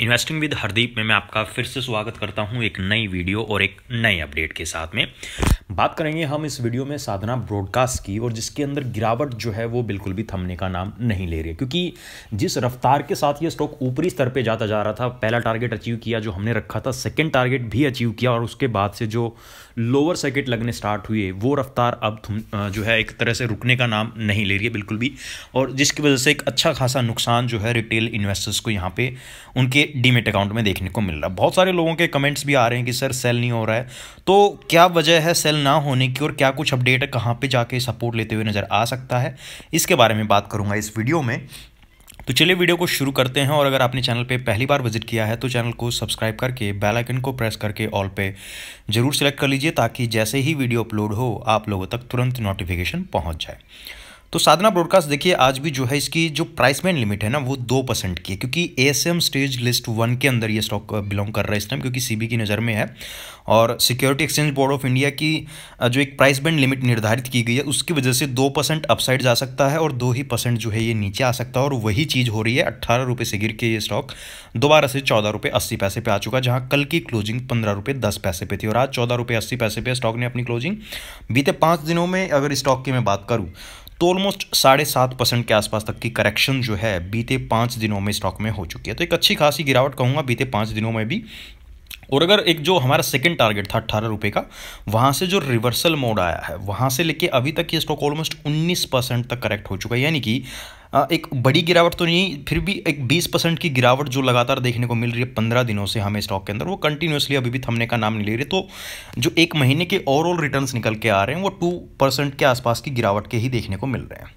investing with Hardeep में मैं आपका फिर से स्वागत करता हूं एक नई वीडियो और एक नए अपडेट के साथ में बात करेंगे हम इस वीडियो में साधना ब्रॉडकास्ट की और जिसके अंदर गिरावट जो है वो बिल्कुल भी थमने का नाम नहीं ले रही क्योंकि जिस रफ्तार के साथ ये स्टॉक ऊपरी स्तर पर जाता जा रहा था पहला टारगेट अचीव किया जो हमने रखा था सेकेंड टारगेट भी अचीव किया और उसके बाद से जो लोअर सर्किट लगने स्टार्ट हुए वो रफ्तार अब जो है एक तरह से रुकने का नाम नहीं ले रही है बिल्कुल भी और जिसकी वजह से एक अच्छा खासा नुकसान जो है रिटेल इन्वेस्टर्स को यहाँ पर उनके डीमेट अकाउंट में देखने को मिल रहा है बहुत सारे लोगों के कमेंट्स भी आ रहे हैं कि सर सेल नहीं हो रहा है तो क्या वजह है सेल ना होने की और क्या कुछ अपडेट है कहाँ पर जाके सपोर्ट लेते हुए नज़र आ सकता है इसके बारे में बात करूँगा इस वीडियो में तो चलिए वीडियो को शुरू करते हैं और अगर आपने चैनल पे पहली बार विजिट किया है तो चैनल को सब्सक्राइब करके बेल आइकन को प्रेस करके ऑल पे जरूर सेलेक्ट कर लीजिए ताकि जैसे ही वीडियो अपलोड हो आप लोगों तक तुरंत नोटिफिकेशन पहुंच जाए तो साधना ब्रॉडकास्ट देखिए आज भी जो है इसकी जो प्राइस में लिमिट है ना वो दो परसेंट की है क्योंकि एम स्टेज लिस्ट वन के अंदर ये स्टॉक बिलोंग uh, कर रहा है इस टाइम क्योंकि सीबी की नज़र में है और security exchange board of India की uh, जो एक प्राइस बैंड लिमिट निर्धारित की गई है उसकी वजह से दो परसेंट अपसाइड जा सकता है और दो ही परसेंट जो है ये नीचे आ सकता है और वही चीज़ हो रही है अट्ठारह रुपये से गिर के ये स्टॉक दोबारा से चौदह रुपये अस्सी पैसे पे आ चुका जहाँ कल की क्लोजिंग पंद्रह रुपये दस पैसे पे थी और आज चौदह रुपये अस्सी पैसे पे स्टॉक ने अपनी क्लोजिंग बीते पाँच दिनों में अगर स्टॉक की मैं बात करूँ तो ऑलमोस्ट साढ़े सात परसेंट के आसपास तक की करेक्शन जो है बीते पाँच दिनों में स्टॉक में हो चुकी है तो एक अच्छी खासी गिरावट कहूँगा बीते पाँच दिनों में भी और अगर एक जो हमारा सेकंड टारगेट था अट्ठारह रुपये का वहाँ से जो रिवर्सल मोड आया है वहाँ से लेके अभी तक ये स्टॉक ऑलमोस्ट 19 परसेंट तक करेक्ट हो चुका है यानी कि एक बड़ी गिरावट तो नहीं फिर भी एक 20 परसेंट की गिरावट जो लगातार देखने को मिल रही है पंद्रह दिनों से हमें स्टॉक के अंदर वो कंटिन्यूसली अभी भी थमने का नाम नहीं ले रही तो जो एक महीने के ओवरऑल रिटर्न्स निकल के आ रहे हैं वो टू परसेंट के आसपास की गिरावट के ही देखने को मिल रहे हैं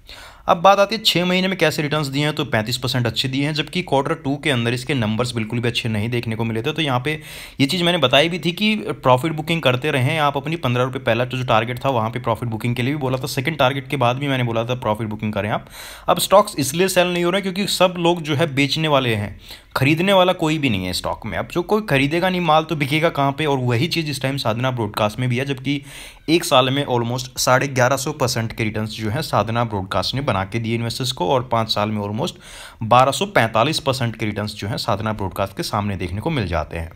अब बात आती है छः महीने में कैसे रिटर्न्स दिए हैं तो 35 परसेंट अच्छे दिए हैं जबकि क्वार्टर टू के अंदर इसके नंबर्स बिल्कुल भी अच्छे नहीं देखने को मिले थे तो यहाँ पे ये चीज़ मैंने बताई भी थी कि प्रॉफिट बुकिंग करते रहें आप अपनी पंद्रह रुपये पहला जो टारगेट था वहाँ पर प्रॉफिट बुकिंग के लिए भी बोला था सेकंड टारगेट के बाद भी मैंने बोला था प्रॉफिट बुकिंग करें आप अब स्टॉक्स इसलिए सेल नहीं हो रहे क्योंकि सब लोग जो है बेचने वाले हैं खरीदने वाला कोई भी नहीं है स्टॉक में अब जो कोई खरीदेगा नहीं माल तो बिकेगा कहाँ पे और वही चीज़ इस टाइम साधना ब्रॉडकास्ट में भी है जबकि एक साल में ऑलमोस्ट साढ़े ग्यारह सौ परसेंट के रिटर्न जो है साधना ब्रॉडकास्ट ने बना के दिए इन्वेस्टर्स को और पाँच साल में ऑलमोस्ट बारह सौ पैंतालीस परसेंट के रिटर्न जो है साधना ब्रॉडकास्ट के सामने देखने को मिल जाते हैं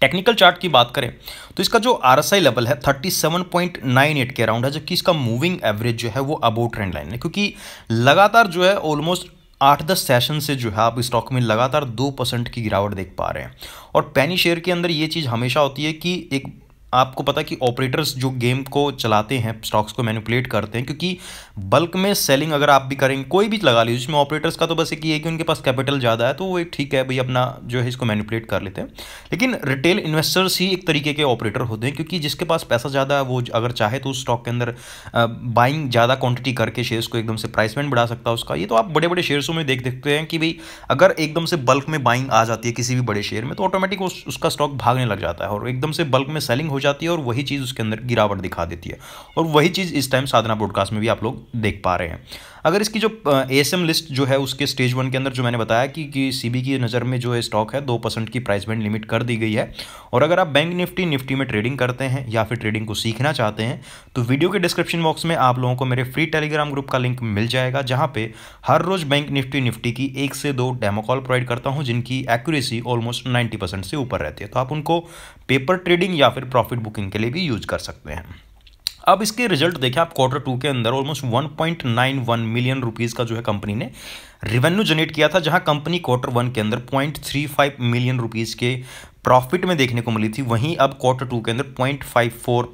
टेक्निकल चार्ट की बात करें तो इसका जो आर लेवल है 37.98 के अराउंड है जबकि इसका मूविंग एवरेज जो है वो अबो ट्रेंड लाइन है क्योंकि लगातार जो है ऑलमोस्ट आठ दस सेशन से जो है आप स्टॉक में लगातार दो परसेंट की गिरावट देख पा रहे हैं और पैनी शेयर के अंदर ये चीज़ हमेशा होती है कि एक आपको पता कि ऑपरेटर्स जो गेम को चलाते हैं स्टॉक्स को मैनिपुलेट करते हैं क्योंकि बल्क में सेलिंग अगर आप भी करेंगे कोई भी लगा लीजिए उसमें ऑपरेटर्स का तो बस एक ये है कि उनके पास कैपिटल ज़्यादा है तो वो एक ठीक है भाई अपना जो है इसको मैनिपुलेट कर लेते हैं लेकिन रिटेल इन्वेस्टर्स ही एक तरीके के ऑपरेटर होते हैं क्योंकि जिसके पास पैसा ज़्यादा है वो अगर चाहे तो उस स्टॉक के अंदर बाइंग ज़्यादा क्वांटिटी करके शेयर्स को एकदम से प्राइसमेंट बढ़ा सकता है उसका ये तो आप बड़े बड़े शेयर्सों में देख देखते हैं कि भाई अगर एकदम से बल्क में बाइंग आ जाती है किसी भी बड़े शेयर में तो ऑटोमेटिक उसका स्टॉक भागने लग जाता है और एकदम से बल्क में सेलिंग हो जाती है और वही चीज़ उसके अंदर गिरावट दिखा देती है और वही चीज़ इस टाइम साधना पॉडकास्ट में भी आप लोग देख पा रहे हैं अगर इसकी जो एम लिस्ट जो है उसके स्टेज वन के अंदर जो मैंने बताया कि, कि सीबी की नज़र में जो है स्टॉक है दो परसेंट की प्राइस बैंड लिमिट कर दी गई है और अगर आप बैंक निफ्टी निफ्टी में ट्रेडिंग करते हैं या फिर ट्रेडिंग को सीखना चाहते हैं तो वीडियो के डिस्क्रिप्शन बॉक्स में आप लोगों को मेरे फ्री टेलीग्राम ग्रुप का लिंक मिल जाएगा जहाँ पर हर रोज़ बैंक निफ्टी निफ्टी की एक से दो डेमोकॉल प्रोवाइड करता हूँ जिनकी एक्यूरेसी ऑलमोस्ट नाइन्टी से ऊपर रहती है तो आप उनको पेपर ट्रेडिंग या फिर प्रॉफिट बुकिंग के लिए भी यूज कर सकते हैं अब इसके रिजल्ट देखें आप क्वार्टर टू के अंदर ऑलमोस्ट 1.91 मिलियन रुपीस का जो है कंपनी ने रिवेन्यू जनरेट किया था जहां कंपनी क्वार्टर वन के अंदर 0.35 मिलियन रुपीस के प्रॉफिट में देखने को मिली थी वहीं अब क्वार्टर टू के अंदर 0.54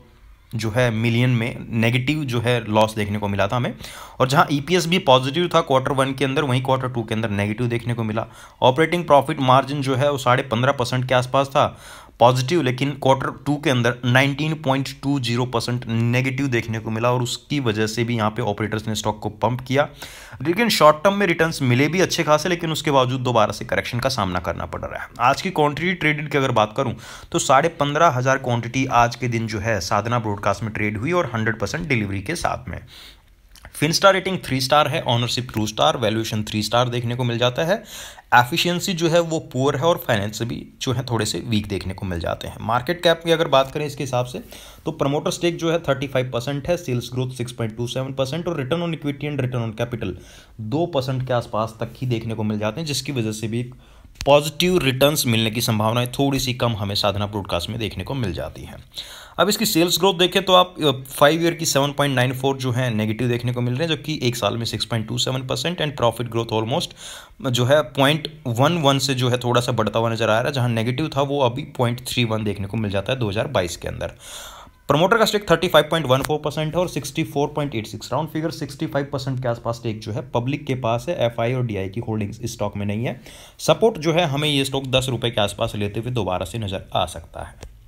जो है मिलियन में नेगेटिव जो है लॉस देखने को मिला था हमें और जहां ईपीएस e भी पॉजिटिव था क्वार्टर वन के अंदर वहीं क्वार्टर टू के अंदर नेगेटिव देखने को मिला ऑपरेटिंग प्रॉफिट मार्जिन जो है वो साढ़े पंद्रह परसेंट के आसपास था पॉजिटिव लेकिन क्वार्टर टू के अंदर 19.20 परसेंट नेगेटिव देखने को मिला और उसकी वजह से भी यहाँ पे ऑपरेटर्स ने स्टॉक को पंप किया लेकिन शॉर्ट टर्म में रिटर्न्स मिले भी अच्छे खासे लेकिन उसके बावजूद दोबारा से करेक्शन का सामना करना पड़ रहा है आज की क्वांटिटी ट्रेडेड की अगर बात करूँ तो साढ़े पंद्रह हज़ार क्वांटिटी आज के दिन जो है साधना ब्रॉडकास्ट में ट्रेड हुई और हंड्रेड डिलीवरी के साथ में फिनस्टार रेटिंग थ्री स्टार है ownership two star valuation three star देखने को मिल जाता है एफिशिएंसी जो है वो पुअर है और फाइनेंस भी जो है थोड़े से वीक देखने को मिल जाते हैं मार्केट कैप की अगर बात करें इसके हिसाब से तो प्रमोटर स्टेक जो है थर्टी फाइव परसेंट है sales growth six point two seven percent और return on equity and return on capital दो परसेंट के आसपास तक ही देखने को मिल जाते हैं जिसकी वजह से भी पॉजिटिव रिटर्न्स मिलने की संभावनाएं थोड़ी सी कम हमें साधना ब्रॉडकास्ट में देखने को मिल जाती है अब इसकी सेल्स ग्रोथ देखें तो आप फाइव ईयर की 7.94 जो है नेगेटिव देखने को मिल रहे हैं जबकि एक साल में 6.27 percent and profit growth almost जो है पॉइंट वन वन से जो है थोड़ा सा बढ़ता हुआ नजर आ रहा है जहां नेगेटिव था वो अभी पॉइंट थ्री वन देखने को मिल जाता है दो के अंदर प्रमोटर का स्टेक 35.14 परसेंट है और 64.86 राउंड फिगर 65 परसेंट के आसपास स्टेक जो है पब्लिक के पास है एफआई और डीआई की होल्डिंग्स इस स्टॉक में नहीं है सपोर्ट जो है हमें ये स्टॉक दस रुपये के आसपास लेते हुए दोबारा से नजर आ सकता है